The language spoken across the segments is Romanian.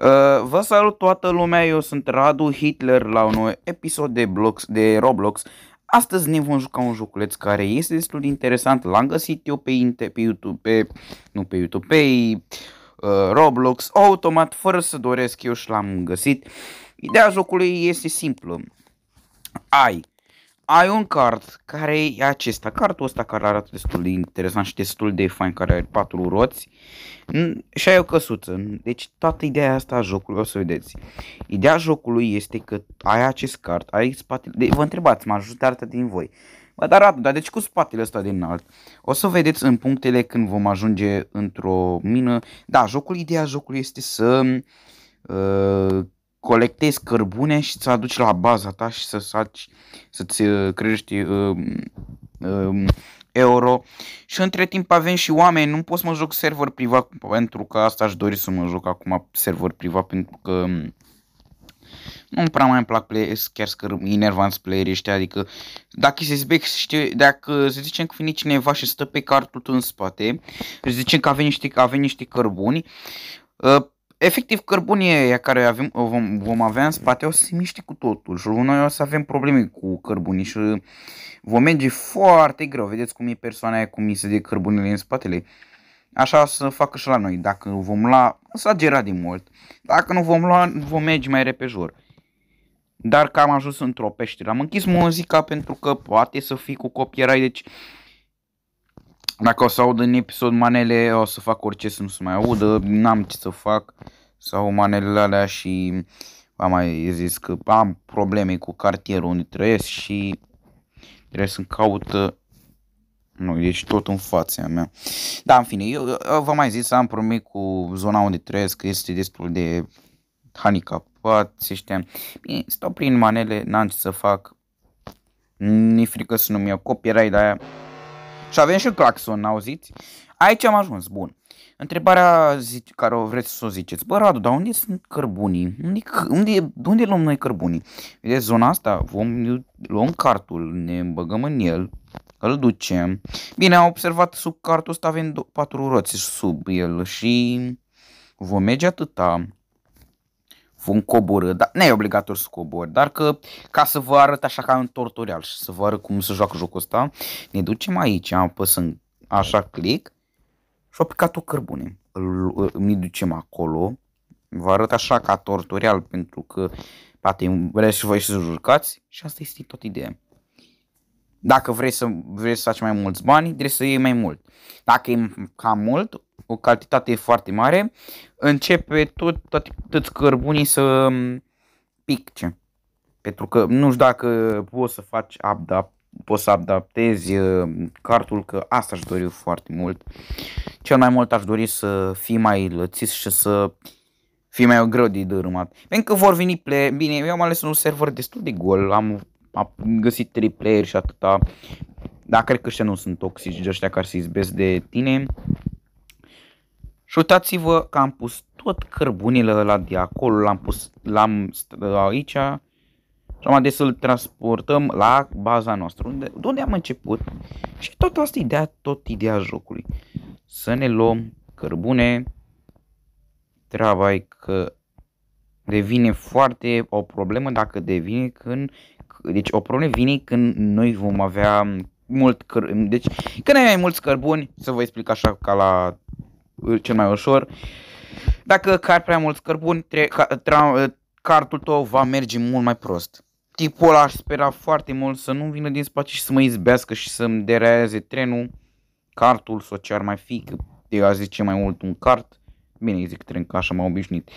Uh, vă salut toată lumea, eu sunt Radu Hitler la un nou episod de, Blox, de Roblox. Astăzi ne vom juca un joculeț care este destul de interesant. L-am găsit eu pe, inter, pe YouTube, pe, nu pe YouTube, pe uh, Roblox, automat, fără să doresc eu și l-am găsit. Ideea jocului este simplă. Ai ai un card care e acesta, cardul ăsta care arată destul de interesant și destul de fain, care are patru roți și ai o căsuță. Deci toată ideea asta a jocului, o să vedeți. Ideea jocului este că ai acest card, ai spatele, de, vă întrebați, mă ajută arată din voi. Bă, dar Radu, dar de ce cu spatele ăsta din alt. O să vedeți în punctele când vom ajunge într-o mină. Da, jocul, ideea jocului este să uh, colectezi cărbune și să aduci la baza ta și să saci, să-ți uh, crești um, um, euro. Și între timp avem și oameni, nu pot să mă joc server privat pentru că asta aș dori să mă joc acum server privat pentru că um, nu prea mai îmi plac play, chiar că inervanți playeri. ăștia, adică dacă se zbec, știe, dacă să zicem că vine cineva și stă pe cartul tău în spate, să zicem că avem niște, avem niște cărbuni, uh, efectiv cărbunii aia care avem, vom, vom avea în spate o să se miște cu totul și noi o să avem probleme cu cărbunii și vom merge foarte greu. Vedeți cum e persoana aia, cu se de cărbunile în spatele. Așa o să facă și la noi. Dacă vom lua, agera de mult, dacă nu vom lua, vom merge mai repejor. Dar că am ajuns într-o peșteră. Am închis muzica pentru că poate să fii cu copierai, deci dacă o să aud în episod manele, o să fac orice să nu se mai audă, n-am ce să fac. Sau manelele alea și am mai zis că am probleme cu cartierul unde trăiesc și trebuie să-mi caut uh, nu, ești tot în fața mea. Da, în fine, eu, eu v-am mai zis, am promis cu zona unde trăiesc, că este destul de se ăștia. Bine, stau prin manele, n-am ce să fac. mi-e frică să nu-mi iau copyright aia. Și avem și claxon, auziți? Aici am ajuns, bun. Întrebarea zici, care o vreți să o ziceți, bă Radu, dar unde sunt cărbunii? Unde, unde, unde luăm noi cărbunii? Vedeți, zona asta, vom, luăm cartul, ne băgăm în el, îl ducem. Bine, am observat sub cartul ăsta avem patru roți sub el și vom merge atâta. Vom coborâ, dar nu e obligatoriu să cobori, dar că ca să vă arăt așa ca un tutorial și să vă arăt cum să joacă jocul ăsta, ne ducem aici, apăsăm așa click și a picat o cărbune. Îl, ne ducem acolo, vă arăt așa ca tutorial pentru că poate vreți și voi să jucați și asta este tot ideea. Dacă vrei să, vrei să faci mai mulți bani, trebuie să iei mai mult. Dacă e cam mult, o cantitate foarte mare, începe tot, tot, toți cărbunii să mm, picce. Pentru că nu știu dacă poți să faci update poți să adaptezi mm, cartul, că asta aș dori foarte mult. Cel mai mult aș dori să fii mai lățis și să fii mai greu de dărâmat. Pentru că vor veni play, bine, eu am ales un server destul de gol, am, am găsit 3 player și atâta. Dar cred că ăștia nu sunt toxici de ăștia care se izbesc de tine. Și uitați-vă că am pus tot cărbunile la de acolo, l-am pus l-am aici și am să-l transportăm la baza noastră, unde, de unde am început. Și tot asta ideea, tot ideea jocului. Să ne luăm cărbune, treaba e că devine foarte o problemă dacă devine când deci o problemă vine când noi vom avea mult căr- deci când ai mai mulți cărbuni, să vă explic așa ca la cel mai ușor. Dacă car prea mulți cărbuni, tre- ca- tra- cartul tău va merge mult mai prost. Tipul ăla aș spera foarte mult să nu vină din spate și să mă izbească și să-mi dereaze trenul, cartul sau ce ar mai fi, că eu aș zice mai mult un cart. Bine, zic tren, că așa m-am obișnuit.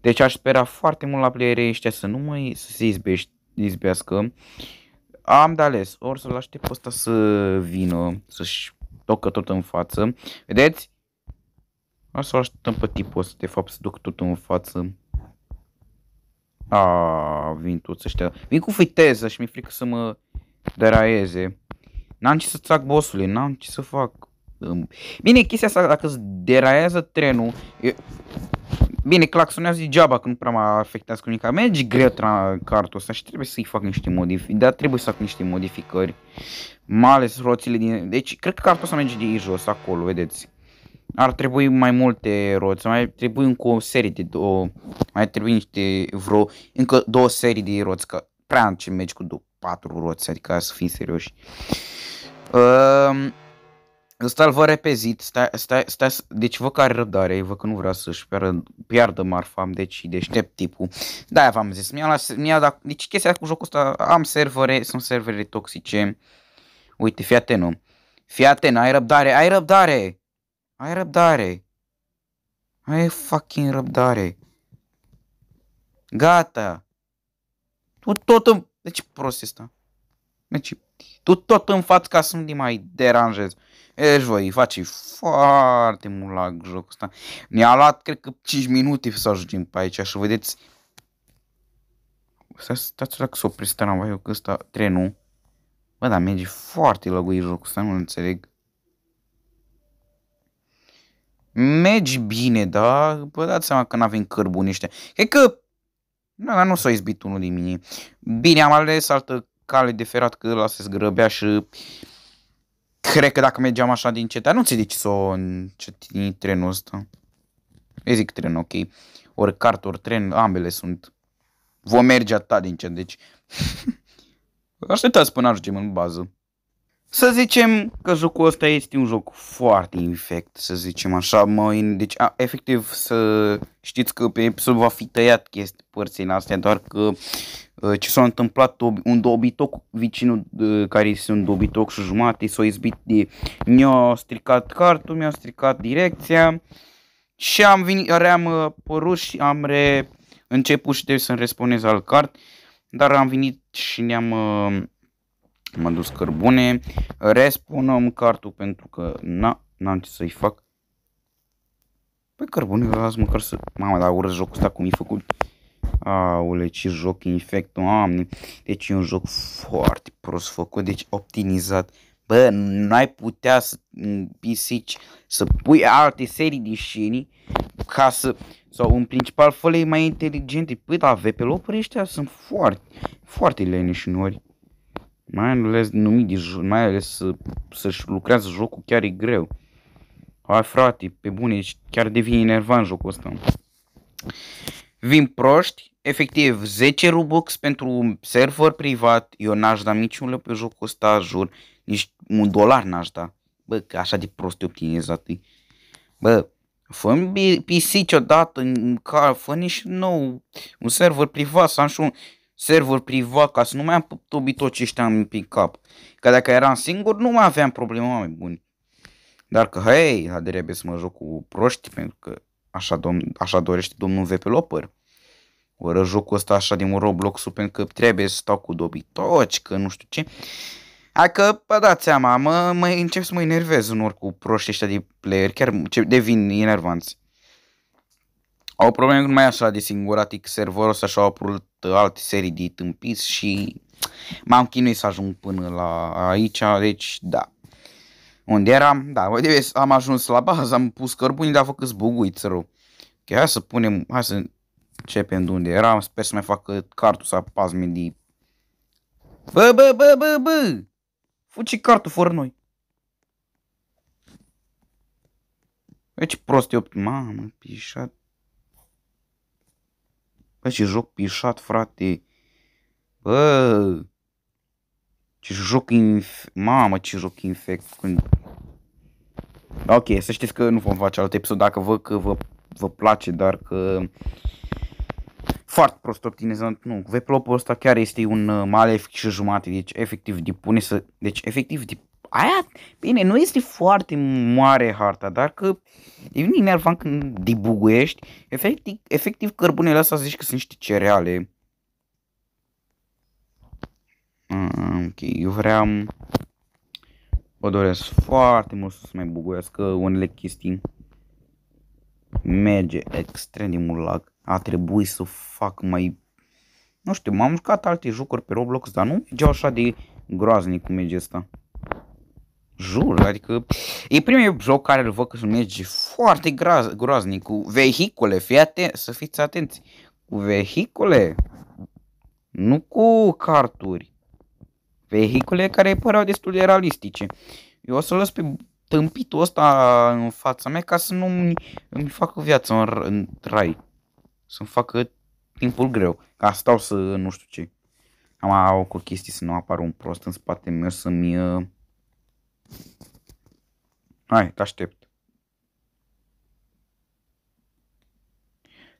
Deci aș spera foarte mult la playerii ăștia să nu mai să se izbești, izbească. Am de ales, ori să-l aștept pe ăsta să vină, să-și tocă tot în față. Vedeți? Aș să așteptăm pe tipul ăsta, de fapt, să duc tot în față. A, vin toți ăștia. Vin cu viteză și mi-e frică să mă deraieze. N-am ce să trag bossule, n-am ce să fac. Bine, chestia asta, dacă îți deraiază trenul, e... Bine, claxonează degeaba, că nu prea mă afectează cu nimic. Merge greu tra- cartul ăsta și trebuie să-i fac niște modificări, dar trebuie să fac niște modificări. Mai ales roțile din... Deci, cred că cartul ăsta merge de jos, acolo, vedeți ar trebui mai multe roți, mai trebuie încă o serie de două, mai trebuie niște vreo, încă două serii de roți, că prea ce mergi cu două, patru roți, adică să fim serioși. Uh, ehm, Ăsta îl vă repezit, stai, stai, stai, deci vă care răbdare, vă că nu vrea să-și piardă, piardă marfa, am deci deștept tipul. Da, v-am zis, mi-a las, mi-a dat, deci chestia cu jocul ăsta, am servere, sunt servere toxice. Uite, fii atent, om. Fii atent, ai răbdare, ai răbdare! Ai răbdare. Ai fucking răbdare. Gata. Tu tot îmi... De deci ce prost este Deci, tu tot îmi faci ca să nu mai deranjez. Ești voi, face foarte mult la jocul ăsta. Ne-a luat, cred că, 5 minute să ajungem pe aici și vedeți... Să stați dacă s-o opresc eu că ăsta, trenul. Bă, dar merge foarte lăguit jocul ăsta, nu înțeleg mergi bine, da. vă dați seama că nu avem cărbuni E că da, nu s-a izbit unul din mine. Bine, am ales altă cale de ferat că ăla se zgrăbea și cred că dacă mergeam așa din cetă, nu ți de ce s-o încetini trenul ăsta. Eu zic tren, ok. Ori cart, ori tren, ambele sunt. Vom merge atât din ce, deci... Așteptați până ajungem în bază. Să zicem că jocul ăsta este un joc foarte infect, să zicem așa. Mă, deci, a, efectiv, să știți că pe episod va fi tăiat chestii părțile astea, doar că ă, ce s-a întâmplat, un dobitoc, de ă, care este un dobitoc și jumate, s-a izbit de... Mi-a stricat cartul, mi-a stricat direcția și am venit, am ă, părut și am re... început și trebuie să-mi responez al cart, dar am venit și ne-am M-am dus cărbune. Respawnăm cartul pentru că na, n-am ce să-i fac. Păi cărbune, las măcar să... Mamă, dar urăsc jocul ăsta cum e făcut. Aule, ce joc infect, oameni. Deci e un joc foarte prost făcut, deci optimizat. Bă, n-ai putea să pisici, să pui alte serii de scenii ca să... Sau în principal, fă mai inteligente. Păi, da, VP-ul ăștia sunt foarte, foarte leneșinori. Mai ales numit de joc, mai ales să, și lucrează jocul chiar e greu. ai frate, pe bune, chiar devine enervant jocul ăsta. Vin proști, efectiv 10 Robux pentru un server privat, eu n-aș da niciun pe jocul ăsta, jur, nici un dolar n-aș da. Bă, că așa de prost e Bă, fă-mi pisici odată, ca, fă și nou un server privat, să am și un, server privat ca să nu mai am tobit tot ce știam prin cap. Că dacă eram singur nu mai aveam probleme mai buni. Dar că, hei, trebuie să mă joc cu proști, pentru că așa, dom- așa dorește domnul developer. Oră jocul ăsta așa din roblox pentru că trebuie să stau cu dobitoci, că nu știu ce. Hai că, bă, dați seama, mă, mă încep să mă enervez unor cu proști ăștia de player, chiar ce, devin enervanți. Au probleme nu mai așa de singuratic serverul ăsta și-au apărut Uh, alte serii de tâmpis și m-am chinuit să ajung până la aici, deci da. Unde eram? Da, am ajuns la bază, am pus cărbunii, dar a făcut zbuguițărul. Ok, hai să punem, hai să începem de unde eram, sper să mai facă cartul să pazme de... Bă, bă, bă, bă, bă! Fuci cartul fără noi. Deci prost e opt, mamă, pișat. Bă, ce joc pișat, frate. Bă, ce joc inf... Mamă, ce joc infect. Când... Ok, să știți că nu vom face alt episod dacă văd că vă, vă place, dar că... Foarte prost optimizant, nu. Veplopul ăsta chiar este un uh, malefic și jumate, deci efectiv depune să... Deci efectiv Aia, bine, nu este foarte mare harta, dar că e bine enervant când dibuguiești. Efectiv, efectiv cărbunele astea zici că sunt niște cereale. Mm, ok, eu vreau... O doresc foarte mult să mai buguiască unele chestii. Merge extrem de mult lag. A trebuit să fac mai... Nu știu, m-am jucat alte jucuri pe Roblox, dar nu mergeau așa de groaznic cum merge asta. Jur, adică e primul joc care îl văd că se merge foarte groaz, groaznic cu vehicule, fii aten- să fiți atenți, cu vehicule, nu cu carturi. Vehicule care păreau destul de realistice. Eu o să las pe tâmpitul ăsta în fața mea ca să nu îmi facă viață în, în trai, Să-mi facă timpul greu. Ca stau să nu știu ce. Am au cu chestii să nu apară un prost în spate meu să-mi... Uh, Hai, te aștept.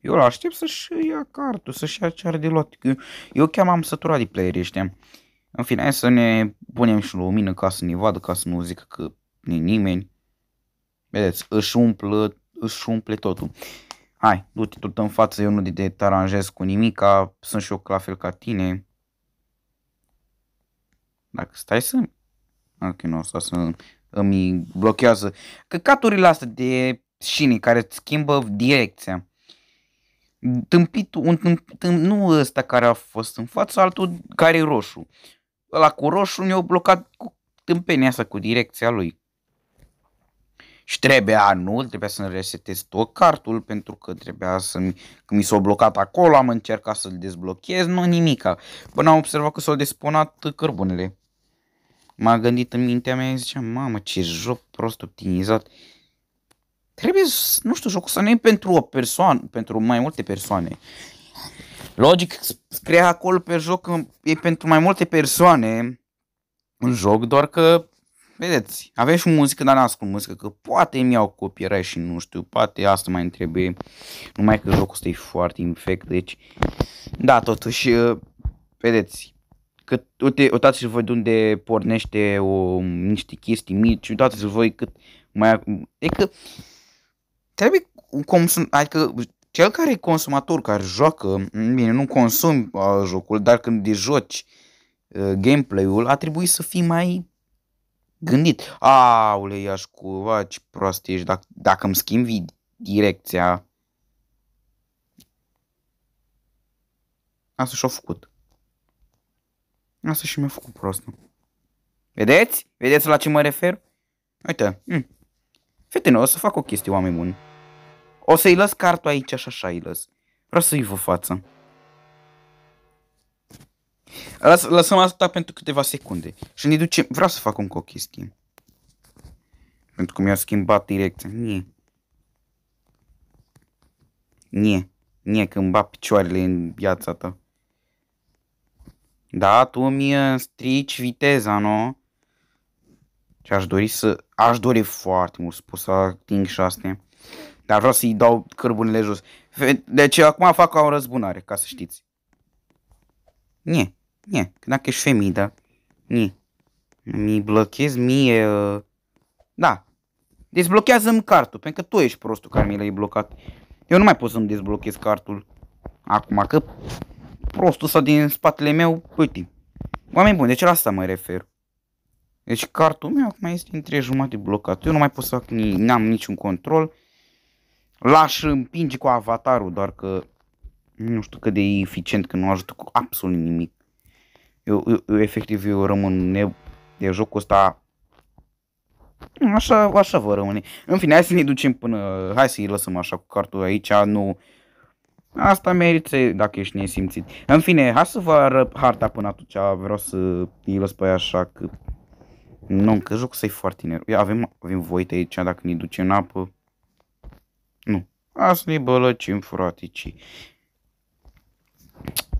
Eu îl aștept să-și ia cartul, să-și ia ce are de luat. Eu, eu chiar m-am săturat de playerii ăștia. În fine, hai să ne punem și lumină ca să ne vadă, ca să nu zic că ni nimeni. Vedeți, își umplă, își umple totul. Hai, du-te tot în față, eu nu te aranjez cu nimica, sunt și eu la fel ca tine. Dacă stai să... Ok, nu, o să îmi blochează. Căcaturile astea de șine care îți schimbă direcția. Tâmpit, un tâmp, nu ăsta care a fost în față, altul care e roșu. Ăla cu roșu ne-a blocat cu tâmpenia asta, cu direcția lui. Și trebuia anul, trebuia să-mi resetez tot cartul pentru că trebuia să mi, că mi s-a blocat acolo, am încercat să-l dezblochez, nu nimica. Până am observat că s-au desponat cărbunele. M-a gândit în mintea mea, zicea, mamă, ce joc prost optimizat. Trebuie, să, nu știu, jocul să nu e pentru o persoană, pentru mai multe persoane. Logic, scrie acolo pe joc, e pentru mai multe persoane Un joc, doar că, vedeți, avem și muzică, dar n-ascult muzică, că poate îmi iau copiere și nu știu, poate asta mai trebuie, numai că jocul ăsta e foarte infect, deci, da, totuși, vedeți, cât, uite, uitați-vă voi de unde pornește o, niște chestii mici, uitați-vă voi cât mai... E că trebuie un consum, adică cel care e consumator, care joacă, bine, nu consumi uh, jocul, dar când de joci uh, gameplay-ul, a trebuit să fii mai gândit. Aule, iași cu, a, ce prost ești, dacă, dacă îmi schimbi direcția. Asta și-a făcut. Asta și mi-a făcut prost, Vedeți? Vedeți la ce mă refer? Uite, mm. Fetele, o să fac o chestie, oameni buni. O să-i las cartul aici așa, așa îi las. Vreau să-i vă față. Las, lăsăm asta pentru câteva secunde. Și ne ducem... Vreau să fac încă o chestie. Pentru că mi-a schimbat direcția. Nie. Nie. Nie, când bat picioarele în viața ta. Da, tu mi strici viteza, nu? Și aș dori să... Aș dori foarte mult să pot să ating și astea. Dar vreau să-i dau cărbunele jos. Deci acum fac o răzbunare, ca să știți. Nie, nie, dacă ești femeie, da? Nie. Mi blochezi mie... Uh, da. Dezblochează-mi cartul, pentru că tu ești prostul care mi l-ai blocat. Eu nu mai pot să-mi dezblochez cartul. Acum că prostul ăsta din spatele meu, uite. Oameni buni, ce deci la asta mă refer. Deci cartul meu acum este între jumate blocat. Eu nu mai pot să fac, n-am niciun control. L-aș împinge cu avatarul, doar că nu știu cât de eficient, că nu ajută cu absolut nimic. Eu, eu, eu efectiv, eu rămân neb. de jocul ăsta Așa, așa vă rămâne. În fine, hai să ne ducem până... Hai să-i lăsăm așa cu cartul aici, nu... Asta merită dacă ești nesimțit. În fine, hai să vă arăt harta până atunci, vreau să îi lăs pe așa că... Nu, că joc să-i foarte nervos. Avem, avem voite aici dacă ne duce în apă. Nu. Asta ne bălăcim, frate,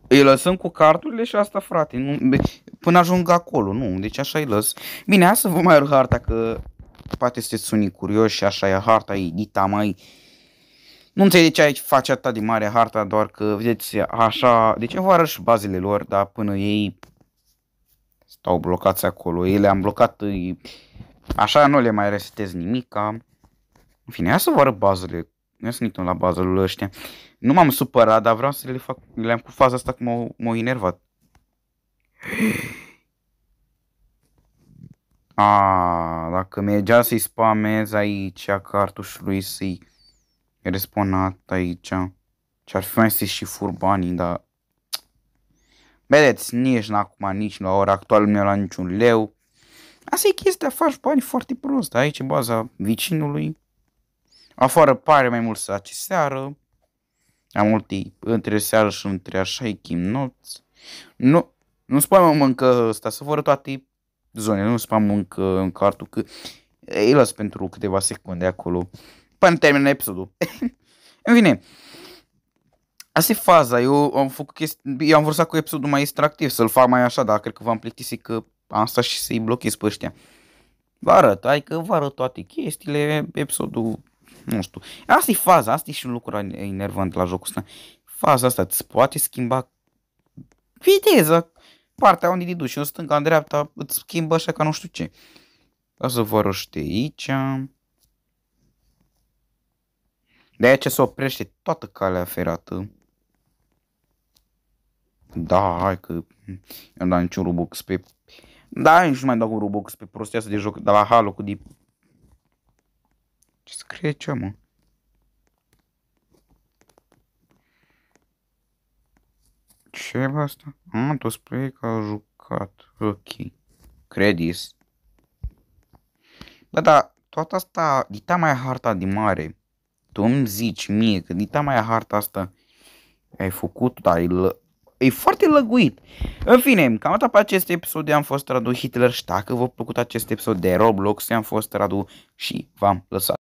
Îi lăsăm cu carturile și asta, frate. Nu, până ajung acolo, nu. Deci așa îi lăs. Bine, hai să vă mai arăt harta că poate sunteți unii curioși și așa e harta, e dita mai... Nu înțeleg de ce aici face atât de mare harta, doar că, vedeți, așa, ce vă și bazele lor, dar până ei stau blocați acolo, ei le-am blocat, așa nu le mai resetez nimica. În fine, ia să vă arăt bazele, ia să ne la la bazele ăștia. Nu m-am supărat, dar vreau să le fac, le-am cu faza asta că m-au, enervat. A, dacă mergea să-i spamez aici cartușului să-i responat aici. Da, ce ar fi mai să și fur banii, dar... Vedeți, nici n acum, nici la ora actuală nu la niciun leu. Asta e chestia, faci bani foarte prost. Aici e baza vicinului. Afară pare mai mult să seară. Am multe între seară și între așa e nopți. Nu, nu spam încă ăsta, să fără toate zonele, nu spam încă în cartul, că îi las pentru câteva secunde acolo până păi termină episodul. în fine, Asta e faza, eu am făcut chesti... eu am vrut să cu episodul mai extractiv, să-l fac mai așa, dar cred că v-am plictisit că am stat și să-i blochez pe ăștia. Vă arăt, adică vă arăt toate chestiile, episodul, nu știu. Asta e faza, asta e și un lucru enervant la jocul ăsta. Faza asta îți poate schimba viteza, partea unde te duci, în stânga, în dreapta, îți schimbă așa ca nu știu ce. Asta vă arăt aici. De aia ce se oprește toată calea ferată. Da, hai că nu dau niciun Robux pe... Da, nici nu mai dau un Robux pe prostia asta de joc de la Halo cu Deep. Ce scrie ce, mă? Ce e asta? Ah, tu spui că a jucat. Ok. Credis. Bă, da, toată asta... Dita mai harta de mare tu îmi zici mie că dita mai harta asta ai făcut, dar e, lă... e foarte lăguit. În fine, cam atât pe acest episod am fost Radu Hitler și dacă v-a plăcut acest episod de Roblox, am fost Radu și v-am lăsat.